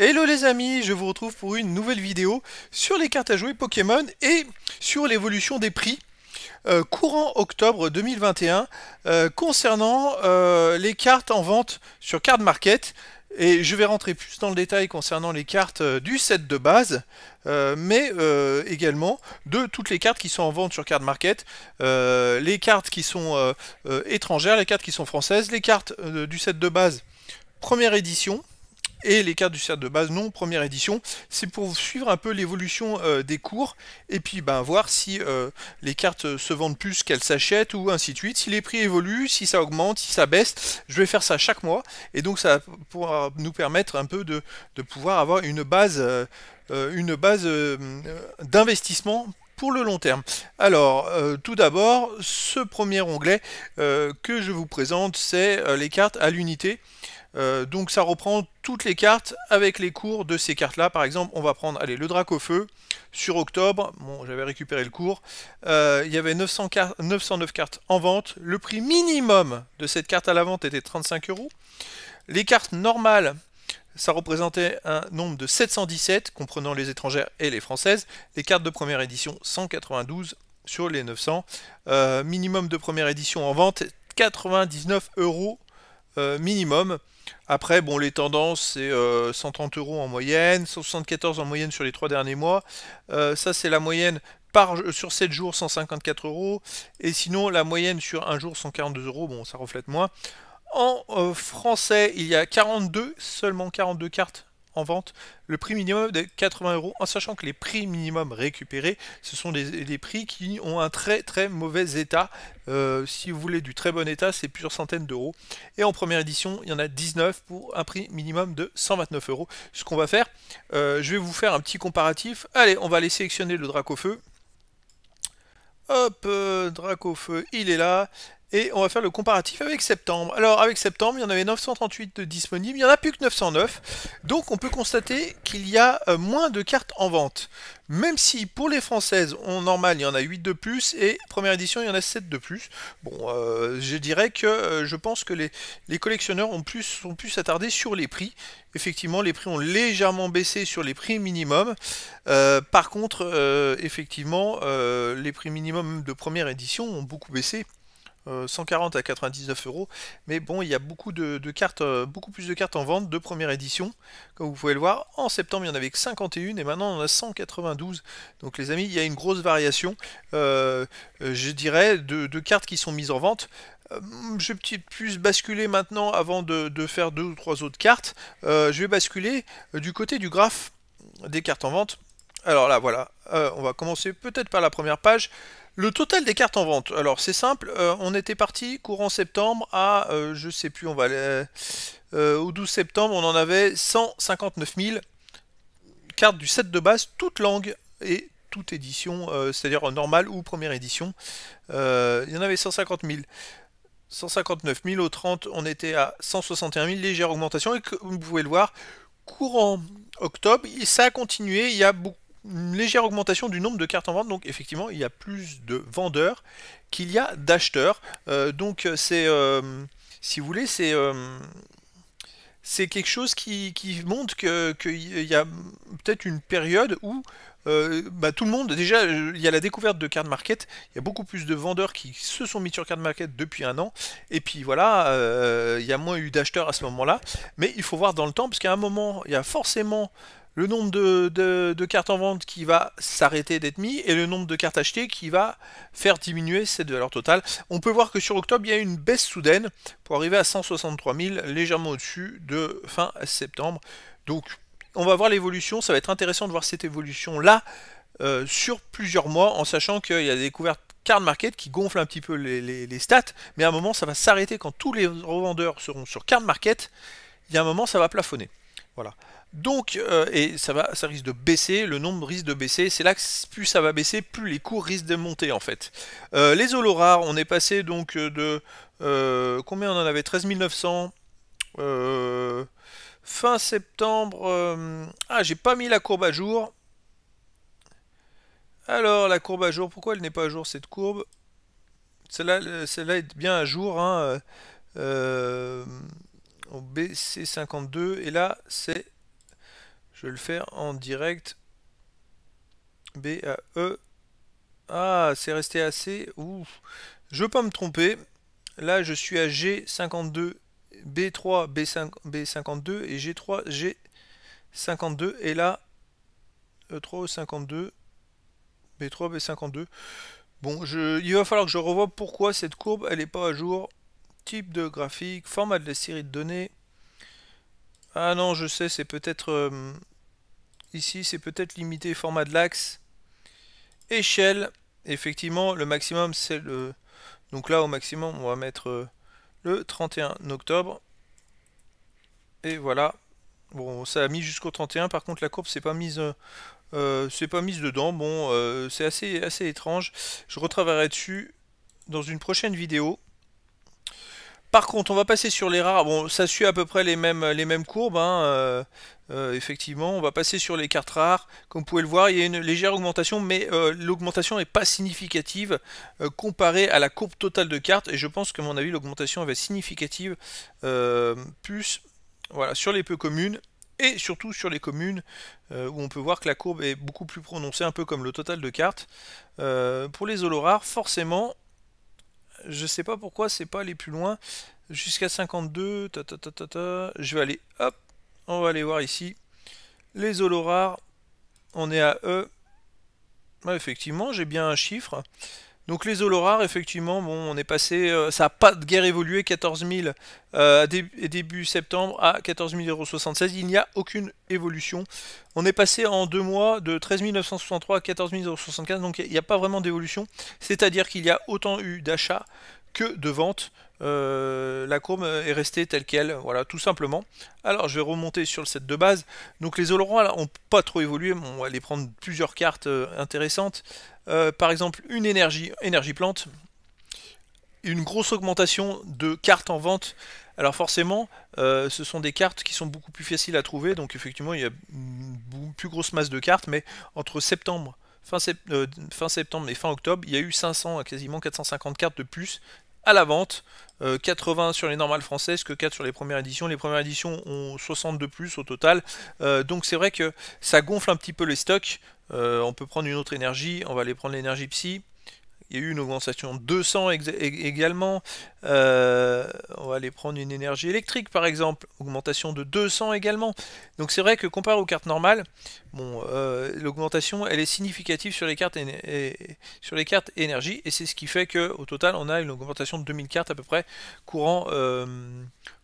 Hello les amis, je vous retrouve pour une nouvelle vidéo sur les cartes à jouer Pokémon et sur l'évolution des prix euh, courant octobre 2021 euh, concernant euh, les cartes en vente sur Card Market. Et je vais rentrer plus dans le détail concernant les cartes du set de base, mais également de toutes les cartes qui sont en vente sur Card Market, les cartes qui sont étrangères, les cartes qui sont françaises, les cartes du set de base première édition, et les cartes du cercle de base non première édition. C'est pour suivre un peu l'évolution euh, des cours et puis ben, voir si euh, les cartes se vendent plus qu'elles s'achètent ou ainsi de suite. Si les prix évoluent, si ça augmente, si ça baisse, je vais faire ça chaque mois et donc ça pourra nous permettre un peu de, pouvoir avoir une base, euh, une base d'investissement pour le long terme. Alors, tout d'abord, ce premier onglet que je vous présente, c'est les cartes à l'unité. Euh, donc ça reprend toutes les cartes avec les cours de ces cartes-là. Par exemple, on va prendre allez, le drac au feu. Sur octobre, bon, j'avais récupéré le cours, euh, il y avait 909 cartes en vente. Le prix minimum de cette carte à la vente était 35 euros. Les cartes normales, ça représentait un nombre de 717, comprenant les étrangères et les françaises. Les cartes de première édition, 192 sur les 900. Euh, minimum de première édition en vente, 99 euros euh, minimum. Après, bon, les tendances, c'est 130 euh, euros en moyenne, 174 en moyenne sur les trois derniers mois. Euh, ça, c'est la moyenne par, sur 7 jours, 154 euros. Et sinon, la moyenne sur un jour, 142 euros. Bon, ça reflète moins. En français, il y a 42, seulement 42 cartes en vente le prix minimum de 80 euros, en sachant que les prix minimum récupérés, ce sont des, prix qui ont un très très mauvais état. Euh, si vous voulez du très bon état, c'est plusieurs centaines d'euros. Et en première édition, il y en a 19 pour un prix minimum de 129 euros. Ce qu'on va faire, euh, je vais vous faire un petit comparatif. Allez, on va aller sélectionner le Dracofeu. Hop, euh, Dracofeu, il est là. Et on va faire le comparatif avec septembre. Alors avec septembre, il y en avait 938 disponibles, il n'y en a plus que 909. Donc on peut constater qu'il y a euh, moins de cartes en vente. Même si pour les françaises, en normal, il y en a 8 de plus, et première édition, il y en a 7 de plus. Bon, euh, je dirais que euh, je pense que les, collectionneurs ont plus, sont sur les prix. Effectivement, les prix ont légèrement baissé sur les prix minimum. par contre, effectivement, les prix minimum de première édition ont beaucoup baissé. 140 euh, à 99 euros. Mais bon, il y a beaucoup de, cartes, euh, beaucoup plus de cartes en vente de première édition. Comme vous pouvez le voir, en septembre, il y en avait que 51 et maintenant on en a 192. Donc les amis, il y a une grosse variation, euh, je dirais, de, cartes qui sont mises en vente. je vais plus basculer maintenant avant de, faire deux ou trois autres cartes. je vais basculer du côté du graphe des cartes en vente. Alors là, voilà, on va commencer peut-être par la première page. Le total des cartes en vente, alors c'est simple, euh, on était parti courant septembre à, euh, je sais plus, on va aller, euh, au 12 septembre, on en avait 159 000 cartes du set de base, toute langue et toute édition, c'est-à-dire normale ou première édition. il y en avait 150 000. 159 000 au 30, on était à 161 000, légère augmentation, et comme vous pouvez le voir, courant octobre, ça a continué, il y a beaucoup légère augmentation du nombre de cartes en vente, donc effectivement il y a plus de vendeurs qu'il y a d'acheteurs. Euh, donc euh, c'est, euh, si vous voulez, c'est c'est quelque chose qui, montre qu'il que y a peut-être une période où bah, tout le monde, déjà il y a la découverte de Card Market, il y a beaucoup plus de vendeurs qui se sont mis sur Card Market depuis un an, et puis voilà, il y a moins eu d'acheteurs à ce moment-là, mais il faut voir dans le temps, parce qu'à un moment, il y a forcément le nombre de, cartes en vente qui va s'arrêter d'être mis et le nombre de cartes achetées qui va faire diminuer cette valeur totale. On peut voir que sur octobre, il y a une baisse soudaine pour arriver à 163 000, légèrement au-dessus de fin septembre. Donc, on va voir l'évolution. Ça va être intéressant de voir cette évolution-là euh, sur plusieurs mois, en sachant qu'il y a des découvertes card market qui gonflent un petit peu les, les stats, mais à un moment ça va s'arrêter quand tous les revendeurs seront sur card market, il y a un moment ça va plafonner. Voilà. Donc, euh, et ça, va, ça risque de baisser, le nombre risque de baisser. C'est là que plus ça va baisser, plus les cours risquent de monter en fait. Euh, les olorares, on est passé donc euh, de. Euh, combien on en avait 13 900 Fin septembre. ah, j'ai pas mis la courbe à jour. Alors, la courbe à jour, pourquoi elle n'est pas à jour cette courbe Celle-là celle est bien à jour. Hein. BC52 et là c'est je vais le faire en direct e ah c'est resté assez ouf je peux pas me tromper là je suis à G52 B3 B5, B52 et G3 G52 et là E3 52 B3 B52 bon je il va falloir que je revoie pourquoi cette courbe elle est pas à jour type de graphique, format de la série de données. Ah non, je sais, c'est peut-être... Euh, ici, c'est peut-être limité format de l'axe. Échelle, effectivement, le maximum, c'est le... Donc là, au maximum, on va mettre euh, le 31 octobre. Et voilà. Bon, ça a mis jusqu'au 31. Par contre, la courbe, c'est pas mise... Euh, c'est pas mise dedans, bon, c'est assez, assez étrange. Je retravaillerai dessus dans une prochaine vidéo. Par contre, on va passer sur les rares. Bon, ça suit à peu près les mêmes, les mêmes courbes. Hein, euh, euh, effectivement, on va passer sur les cartes rares. Comme vous pouvez le voir, il y a une légère augmentation, mais euh, l'augmentation n'est pas significative comparée à la courbe totale de cartes. Et je pense que, à mon avis, l'augmentation va être significative plus voilà, sur les peu communes et surtout sur les communes où on peut voir que la courbe est beaucoup plus prononcée, un peu comme le total de cartes. pour les holo rares, forcément, je sais pas pourquoi c'est pas aller plus loin. Jusqu'à 52, ta, ta, ta, je vais aller, hop, on va aller voir ici. Les olorares on est à E. effectivement, j'ai bien un chiffre. Donc les olorars, effectivement, bon, on est passé, euh, ça n'a pas de guerre évolué, 14 000 euh, début septembre à 14 076, il n'y a aucune évolution. On est passé en deux mois de 13 963 à 14 075, donc il n'y a pas vraiment d'évolution, c'est-à-dire qu'il y a autant eu d'achats que de vente. Euh, la courbe est restée telle qu'elle, voilà, tout simplement. Alors, je vais remonter sur le set de base. Donc, les olorons n'ont pas trop évolué, on va aller prendre plusieurs cartes euh, intéressantes. Euh, par exemple, une énergie, énergie plante, une grosse augmentation de cartes en vente. Alors forcément, ce sont des cartes qui sont beaucoup plus faciles à trouver, donc effectivement, il y a une plus grosse masse de cartes, mais entre septembre euh, fin, septembre et fin octobre, il y a eu 500 quasiment 450 cartes de plus à la vente. 80 euh, sur les normales françaises que 4 sur les premières éditions. Les premières éditions ont 60 de plus au total. Euh, donc c'est vrai que ça gonfle un petit peu les stocks. on peut prendre une autre énergie. On va aller prendre l'énergie psy il y a eu une augmentation de 200 également. Euh, on va aller prendre une énergie électrique par exemple, augmentation de 200 également. Donc c'est vrai que comparé aux cartes normales, bon, euh, l'augmentation elle est significative sur les cartes, sur les cartes énergie et c'est ce qui fait qu'au total on a une augmentation de 2000 cartes à peu près courant euh,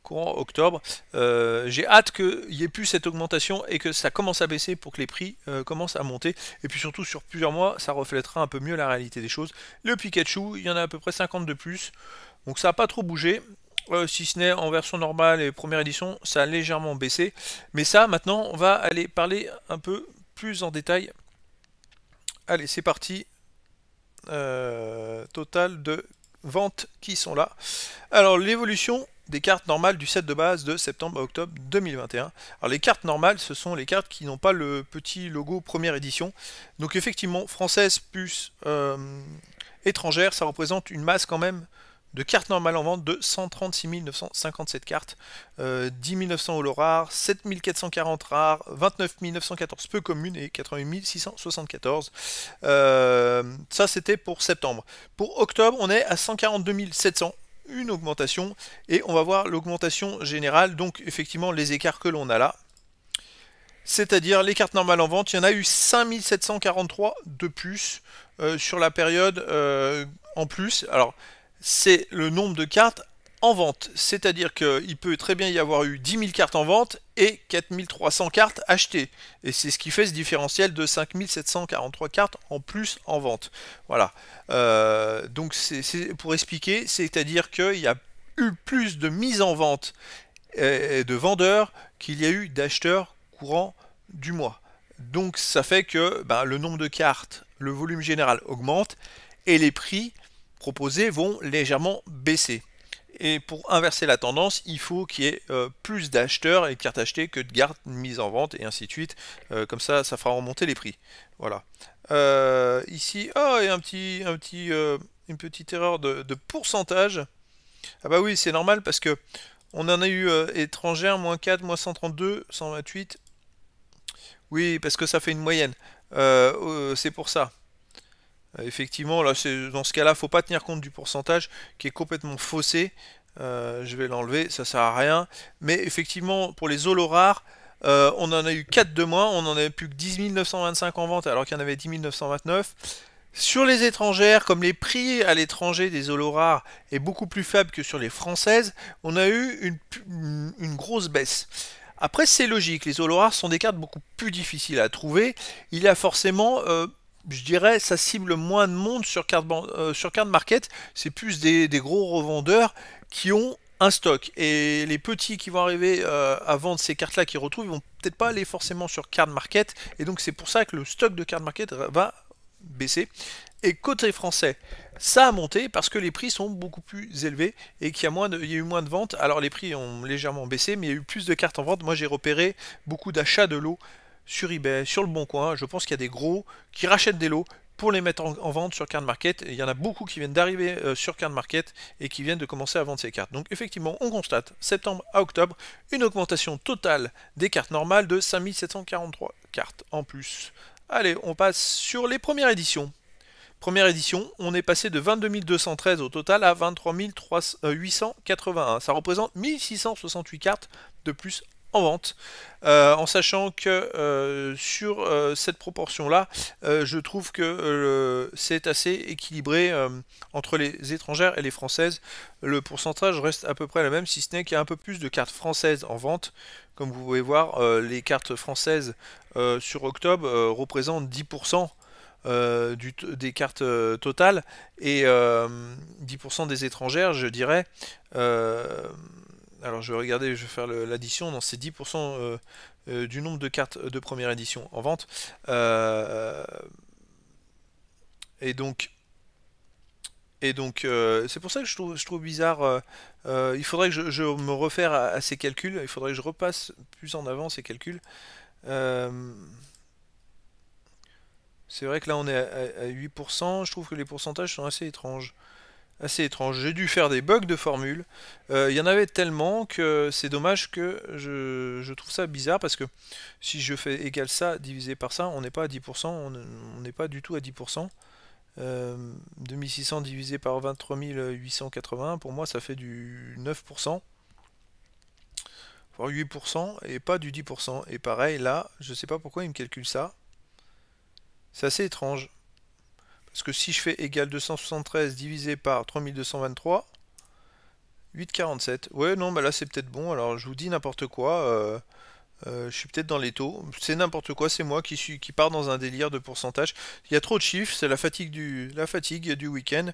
courant octobre. Euh, j'ai hâte qu'il n'y ait plus cette augmentation et que ça commence à baisser pour que les prix euh, commencent à monter. Et puis surtout, sur plusieurs mois, ça reflètera un peu mieux la réalité des choses. Le Pikachu, il y en a à peu près 50 de plus. Donc ça n'a pas trop bougé. Euh, si ce n'est en version normale et première édition, ça a légèrement baissé. Mais ça, maintenant, on va aller parler un peu plus en détail. Allez, c'est parti. total de ventes qui sont là. Alors l'évolution, des cartes normales du set de base de septembre à octobre 2021. Alors les cartes normales, ce sont les cartes qui n'ont pas le petit logo première édition. Donc effectivement, française plus euh, étrangère, ça représente une masse quand même de cartes normales en vente de 136 957 cartes, 10 euh, 900 holo rares, 7 440 rares, 29 914 peu communes et 88 674. Euh, ça c'était pour septembre. Pour octobre, on est à 142 700 une augmentation et on va voir l'augmentation générale, donc effectivement les écarts que l'on a là. C'est-à-dire les cartes normales en vente, il y en a eu 5743 de plus euh, sur la période euh, en plus. Alors c'est le nombre de cartes en vente. C'est-à-dire qu'il peut très bien y avoir eu 10 000 cartes en vente et 4300 cartes achetées. Et c'est ce qui fait ce différentiel de 5743 cartes en plus en vente. Voilà. Euh, donc c'est pour expliquer, c'est-à-dire qu'il y a eu plus de mise en vente euh, et de vendeurs qu'il y a eu d'acheteurs courant du mois. Donc ça fait que ben, le nombre de cartes, le volume général augmente et les prix proposés vont légèrement baisser. Et pour inverser la tendance, il faut qu'il y ait euh, plus d'acheteurs et de cartes achetées que de cartes mises en vente et ainsi de suite. Euh, comme ça, ça fera remonter les prix. Voilà. Euh, ici, oh, et un petit, une petite erreur de, pourcentage. Ah bah oui, c'est normal parce que on en a eu étrangère, moins 4, moins 132, 128. Oui, parce que ça fait une moyenne. Oh, c'est pour ça. Euh, effectivement, là, dans ce cas-là, faut pas tenir compte du pourcentage qui est complètement faussé. Euh, je vais l'enlever, ça sert à rien. Mais effectivement, pour les zolos rares, euh, on en a eu 4 de moins, on en a plus que 10 925 en vente alors qu'il y en avait 10 929. Sur les étrangères, comme les prix à l'étranger des zolos rares est beaucoup plus faible que sur les françaises, on a eu une, grosse baisse. Après, c'est logique, les zolos rares sont des cartes beaucoup plus difficiles à trouver. Il y a forcément je dirais, ça cible moins de monde sur card, euh, market. C'est plus des, gros revendeurs qui ont un stock. Et les petits qui vont arriver euh, à vendre ces cartes-là qu'ils retrouvent, ils vont peut-être pas aller forcément sur card market. Et donc c'est pour ça que le stock de card market va baisser. Et côté français, ça a monté parce que les prix sont beaucoup plus élevés et qu'il y a eu moins de ventes. Alors les prix ont légèrement baissé, mais il y a eu plus de cartes en vente. Moi j'ai repéré beaucoup d'achats de l'eau sur eBay, sur le Bon Coin. Je pense qu'il y a des gros qui rachètent des lots pour les mettre en, vente sur Card Market. il y en a beaucoup qui viennent d'arriver euh, sur Card Market et qui viennent de commencer à vendre ces cartes. Donc effectivement, on constate, septembre à octobre, une augmentation totale des cartes normales de 5743 cartes en plus. Allez, on passe sur les premières éditions. Première édition, on est passé de 22 213 au total à 23 euh, Ça représente 1668 cartes de plus en vente. Euh, en sachant que euh, sur euh, cette proportion là je trouve que c'est assez équilibré entre les étrangères et les françaises le pourcentage reste à peu près le même si ce n'est qu'il y a un peu plus de cartes françaises en vente comme vous pouvez voir les cartes françaises sur octobre représentent 10% du des cartes totales et 10% des étrangères, je dirais, alors je vais regarder, je vais faire l'addition, dans c'est 10% euh, euh, du nombre de cartes de première édition en vente. Euh, et donc, et donc, c'est pour ça que je trouve, je trouve bizarre. il faudrait que je, me refaire à, ces calculs. Il faudrait que je repasse plus en avant ces calculs. c'est vrai que là, on est à, 8%. Je trouve que les pourcentages sont assez étranges assez étrange. J'ai dû faire des bugs de formule. Euh, il y en avait tellement que c'est dommage que je, trouve ça bizarre parce que si je fais égal ça divisé par ça, on n'est pas à 10%, on n'est pas du tout à 10%. 2600 euh, divisé par 23880 pour moi ça fait du 9%, voire 8%, et pas du 10%. Et pareil, là, je ne sais pas pourquoi il me calcule ça. C'est assez étrange. Parce que si je fais égal 273 divisé par 3223, 8,47. Ouais, non, bah là c'est peut-être bon. Alors je vous dis n'importe quoi. Euh, euh, je suis peut-être dans les taux. C'est n'importe quoi, c'est moi qui, suis, qui part dans un délire de pourcentage. Il y a trop de chiffres, c'est la fatigue du, la fatigue du week-end.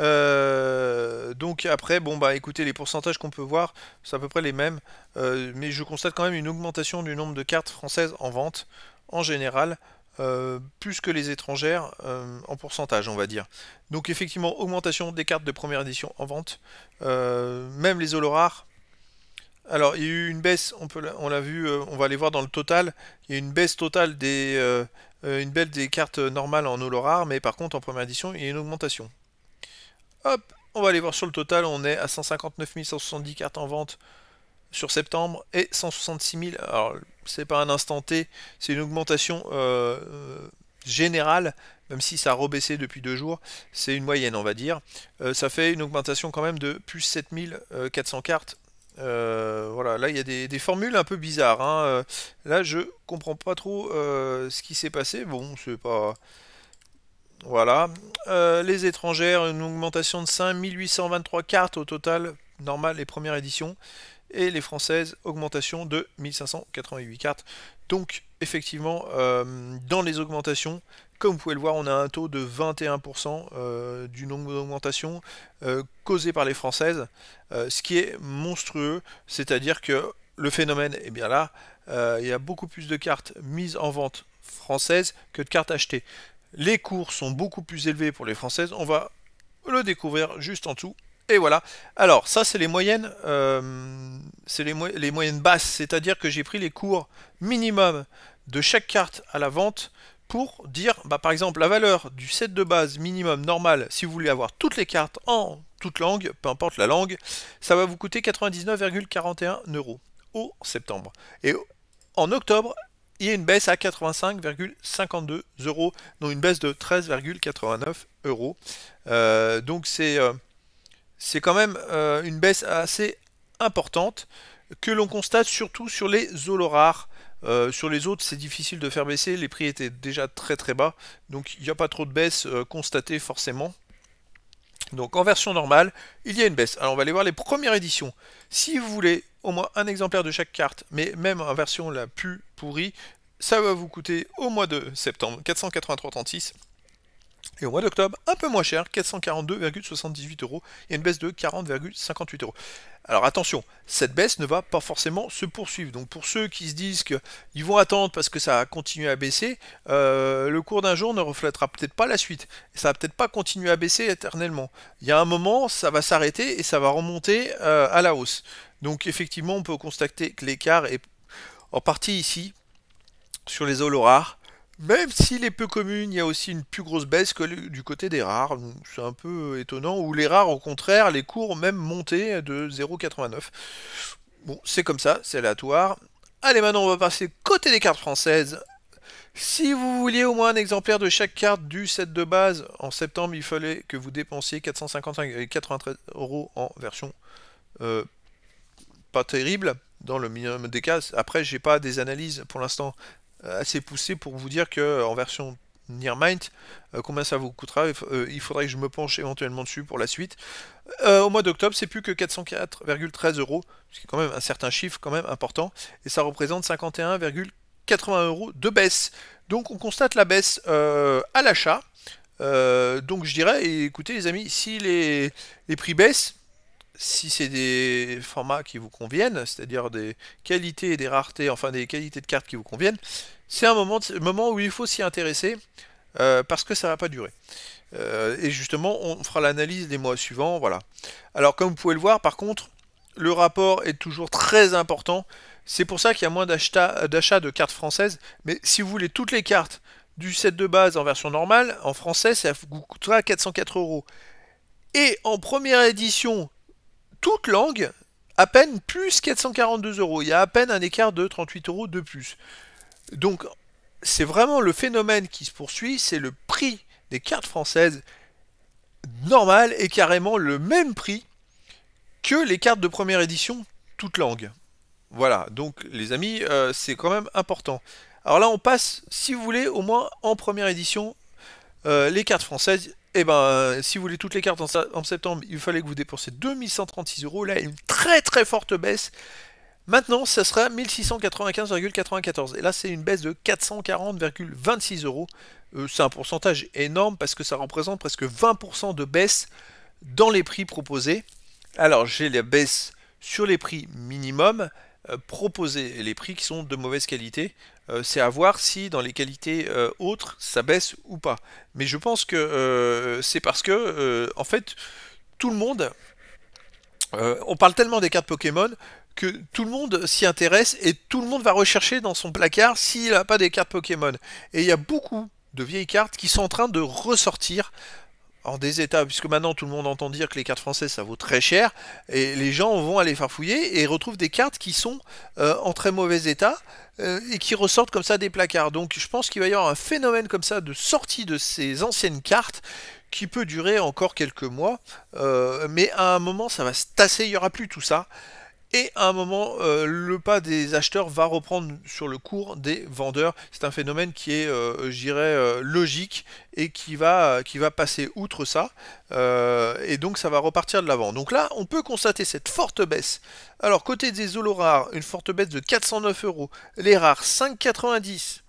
Euh, donc après, bon bah écoutez, les pourcentages qu'on peut voir, c'est à peu près les mêmes. mais je constate quand même une augmentation du nombre de cartes françaises en vente en général. Euh, plus que les étrangères euh, en pourcentage, on va dire. Donc effectivement, augmentation des cartes de première édition en vente, euh, même les holo Alors il y a eu une baisse, on, peut, on l'a vu, on va aller voir dans le total, il y a une baisse totale des, une belle des cartes normales en holo rares, mais par contre en première édition, il y a une augmentation. Hop, on va aller voir sur le total, on est à 159 170 cartes en vente sur septembre et 166 000. Alors c'est pas un instant T, c'est une augmentation euh, générale, même si ça a rebaissé depuis deux jours, c'est une moyenne on va dire. Euh, ça fait une augmentation quand même de plus 7400 euh, cartes. voilà, là il y a des, formules un peu bizarres. Hein. Là je comprends pas trop ce qui s'est passé. Bon, c'est pas. Voilà. les étrangères, une augmentation de 5823 cartes au total, normal les premières éditions et les françaises, augmentation de 1588 cartes. Donc effectivement, euh, dans les augmentations, comme vous pouvez le voir, on a un taux de 21% euh, du nombre d'augmentations euh, causées par les françaises, ce qui est monstrueux, c'est-à-dire que le phénomène est bien là, il y a beaucoup plus de cartes mises en vente françaises que de cartes achetées. Les cours sont beaucoup plus élevés pour les françaises, on va le découvrir juste en dessous et voilà. Alors, ça, c'est les moyennes. Euh, c'est les, moyennes basses. C'est-à-dire que j'ai pris les cours minimum de chaque carte à la vente pour dire, bah, par exemple, la valeur du set de base minimum normal, si vous voulez avoir toutes les cartes en toute langue, peu importe la langue, ça va vous coûter 99,41 euros au septembre. Et en octobre, il y a une baisse à 85,52 euros, donc une baisse de 13,89 euros. Euh, donc c'est... Euh, c'est quand même euh, une baisse assez importante que l'on constate surtout sur les olos rares. Euh, sur les autres, c'est difficile de faire baisser, les prix étaient déjà très très bas, donc il n'y a pas trop de baisse euh, constatée forcément. Donc en version normale, il y a une baisse. Alors on va aller voir les premières éditions. Si vous voulez au moins un exemplaire de chaque carte, mais même en version la plus pourrie, ça va vous coûter au mois de septembre 483,36 et au mois d'octobre, un peu moins cher, 442,78 euros et une baisse de 40,58 euros. Alors attention, cette baisse ne va pas forcément se poursuivre. Donc pour ceux qui se disent qu'ils vont attendre parce que ça a continué à baisser, euh, le cours d'un jour ne reflètera peut-être pas la suite. Ça va peut-être pas continuer à baisser éternellement. Il y a un moment, ça va s'arrêter et ça va remonter euh, à la hausse. Donc effectivement, on peut constater que l'écart est en partie ici sur les eaux rares même s'il est peu commun, il y a aussi une plus grosse baisse que du côté des rares. C'est un peu euh, étonnant. Ou les rares, au contraire, les cours ont même monté de 0,89. Bon, c'est comme ça, c'est aléatoire. Allez, maintenant, on va passer côté des cartes françaises. Si vous vouliez au moins un exemplaire de chaque carte du set de base, en septembre, il fallait que vous dépensiez 455 et euh, euros en version euh, pas terrible dans le minimum des cas. Après, j'ai pas des analyses pour l'instant euh, assez poussé pour vous dire que en version Nearmind, mind euh, combien ça vous coûtera euh, Il faudrait que je me penche éventuellement dessus pour la suite. au mois d'octobre, c'est plus que 404,13 euros, ce qui est quand même un certain chiffre, quand même important, et ça représente 51,80 euros de baisse. Donc on constate la baisse à l'achat. donc je dirais, écoutez les amis, si les prix baissent, si c'est des formats qui vous conviennent, c'est-à-dire des qualités et des raretés, enfin des qualités de cartes qui vous conviennent, c'est un moment, moment, où il faut s'y intéresser euh, parce que ça ne va pas durer. Euh, et justement, on fera l'analyse des mois suivants, voilà. Alors comme vous pouvez le voir, par contre, le rapport est toujours très important. C'est pour ça qu'il y a moins d'achats de cartes françaises. Mais si vous voulez toutes les cartes du set de base en version normale, en français, ça vous coûtera 404 euros. Et en première édition, toute langue, à peine plus 442 euros. Il y a à peine un écart de 38 euros de plus. Donc, c'est vraiment le phénomène qui se poursuit, c'est le prix des cartes françaises normal est carrément le même prix que les cartes de première édition, toutes langues. Voilà, donc les amis, euh, c'est quand même important. Alors là, on passe, si vous voulez, au moins en première édition, euh, les cartes françaises et eh ben, euh, si vous voulez toutes les cartes en, septembre, il fallait que vous dépensiez 2136 euros. Là, une très très forte baisse. Maintenant, ça sera 1695,94. Et là, c'est une baisse de 440,26 euros. Euh, c'est un pourcentage énorme parce que ça représente presque 20% de baisse dans les prix proposés. Alors, j'ai la baisse sur les prix minimum euh, proposés, les prix qui sont de mauvaise qualité. Euh, c'est à voir si dans les qualités euh, autres, ça baisse ou pas. Mais je pense que euh, c'est parce que, en fait, tout le monde, on parle tellement des cartes Pokémon que tout le monde s'y intéresse et tout le monde va rechercher dans son placard s'il n'a pas des cartes Pokémon. Et il y a beaucoup de vieilles cartes qui sont en train de ressortir en des États, puisque maintenant tout le monde entend dire que les cartes françaises ça vaut très cher, et les gens vont aller farfouiller et retrouvent des cartes qui sont euh, en très mauvais état euh, et qui ressortent comme ça des placards. Donc je pense qu'il va y avoir un phénomène comme ça de sortie de ces anciennes cartes qui peut durer encore quelques mois, euh, mais à un moment ça va se tasser, il n'y aura plus tout ça. Et à un moment, euh, le pas des acheteurs va reprendre sur le cours des vendeurs. C'est un phénomène qui est, euh, je dirais, euh, logique et qui va, qui va passer outre ça. et donc ça va repartir de l'avant. Donc là, on peut constater cette forte baisse. Alors, côté des Zolos rares, une forte baisse de 409 euros. Les rares, 5,90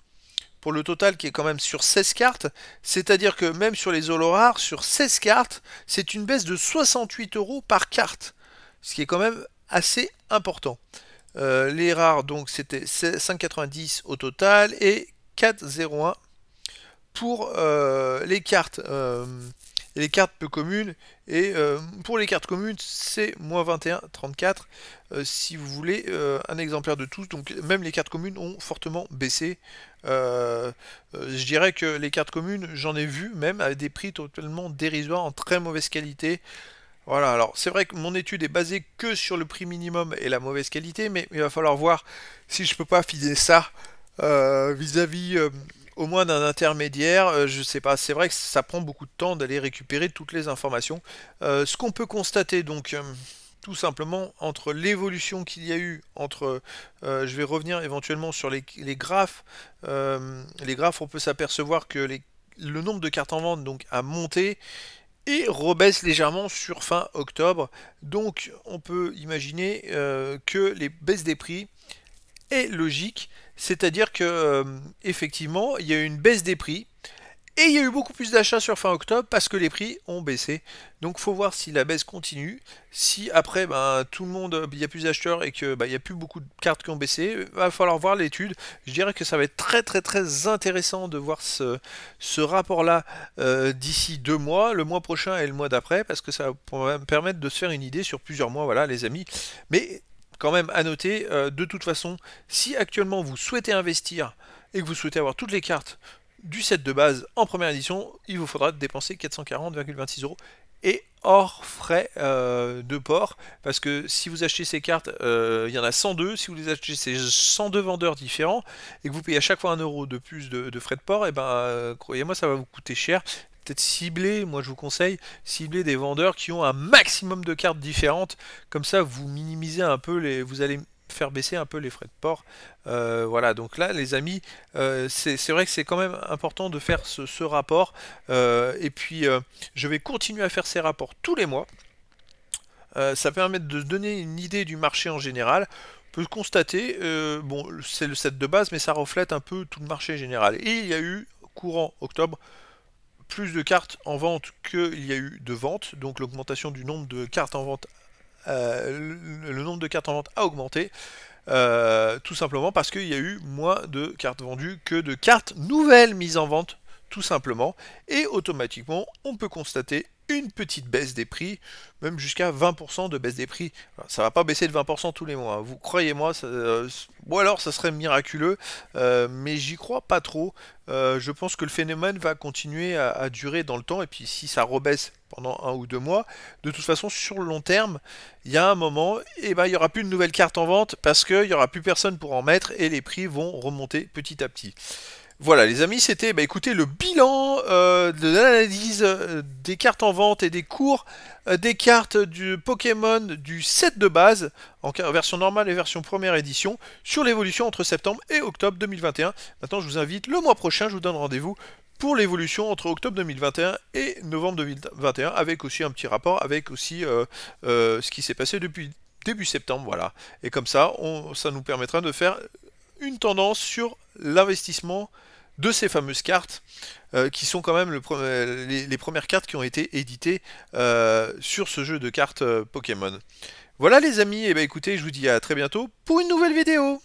pour le total qui est quand même sur 16 cartes. C'est-à-dire que même sur les Zolos rares, sur 16 cartes, c'est une baisse de 68 euros par carte. Ce qui est quand même assez important. Euh, les rares, donc, c'était 5,90 au total et 4,01 pour euh, les cartes. Euh, les cartes peu communes. Et pour les cartes communes, c'est moins 34 si vous voulez un exemplaire de tous. Donc, même les cartes communes ont fortement baissé. je dirais que les cartes communes, j'en ai vu même à des prix totalement dérisoires, en très mauvaise qualité. Voilà, alors c'est vrai que mon étude est basée que sur le prix minimum et la mauvaise qualité, mais il va falloir voir si je peux pas filer ça euh, vis-à-vis euh, au moins d'un intermédiaire. Euh, je sais pas, c'est vrai que ça prend beaucoup de temps d'aller récupérer toutes les informations. ce qu'on peut constater donc tout simplement entre l'évolution qu'il y a eu entre je vais revenir éventuellement sur les, graphes les graphes on peut s'apercevoir que le nombre de cartes en vente donc a monté et rebaisse légèrement sur fin octobre. Donc on peut imaginer euh, que les baisses des prix est logique, c'est-à-dire que euh, effectivement il y a une baisse des prix et il y a eu beaucoup plus d'achats sur fin octobre parce que les prix ont baissé. Donc faut voir si la baisse continue. Si après ben, tout le monde, il y a plus d'acheteurs et qu'il ben, n'y a plus beaucoup de cartes qui ont baissé, il va falloir voir l'étude. Je dirais que ça va être très très très intéressant de voir ce, rapport-là euh, d'ici deux mois, le mois prochain et le mois d'après, parce que ça va me permettre de se faire une idée sur plusieurs mois, voilà les amis. Mais quand même à noter, euh, de toute façon, si actuellement vous souhaitez investir et que vous souhaitez avoir toutes les cartes du set de base en première édition, il vous faudra dépenser 440,26 euros et hors frais euh, de port, parce que si vous achetez ces cartes, euh, il y en a 102, si vous les achetez ces 102 vendeurs différents, et que vous payez à chaque fois un euro de plus de, frais de port, et eh ben euh, croyez-moi, ça va vous coûter cher. Peut-être cibler, moi je vous conseille, cibler des vendeurs qui ont un maximum de cartes différentes, comme ça vous minimisez un peu les. vous allez faire baisser un peu les frais de port. Euh, voilà, donc là, les amis, euh, c'est vrai que c'est quand même important de faire ce, rapport. Euh, et puis, je vais continuer à faire ces rapports tous les mois. ça permet de donner une idée du marché en général on peut constater, bon, c'est le set de base, mais ça reflète un peu tout le marché général. Et il y a eu, courant octobre, plus de cartes en vente qu'il y a eu de ventes, donc l'augmentation du nombre de cartes en vente euh, le, nombre de cartes en vente a augmenté. Euh, tout simplement parce qu'il y a eu moins de cartes vendues que de cartes nouvelles mises en vente, tout simplement. Et automatiquement, on peut constater une petite baisse des prix, même jusqu'à 20% de baisse des prix. Ça va pas baisser de 20% tous les mois, hein. vous croyez-moi, euh, ou alors ça serait miraculeux, euh, mais j'y crois pas trop. Euh, je pense que le phénomène va continuer à, durer dans le temps, et puis si ça rebaisse pendant un ou deux mois, de toute façon sur le long terme, il y a un moment, et eh ben, il n'y aura plus de nouvelles cartes en vente parce qu'il n'y aura plus personne pour en mettre, et les prix vont remonter petit à petit. Voilà, les amis, c'était bah, écoutez, le bilan euh, de l'analyse euh, des cartes en vente et des cours euh, des cartes du Pokémon du set de base, en version normale et version première édition, sur l'évolution entre septembre et octobre 2021. Maintenant, je vous invite le mois prochain, je vous donne rendez-vous pour l'évolution entre octobre 2021 et novembre 2021, avec aussi un petit rapport, avec aussi ce qui s'est passé depuis début septembre, voilà. Et comme ça, ça nous permettra de faire une tendance sur l'investissement de ces fameuses cartes euh, qui sont quand même les, premières cartes qui ont été éditées euh, sur ce jeu de cartes euh, Pokémon. Voilà les amis, et bien écoutez, je vous dis à très bientôt pour une nouvelle vidéo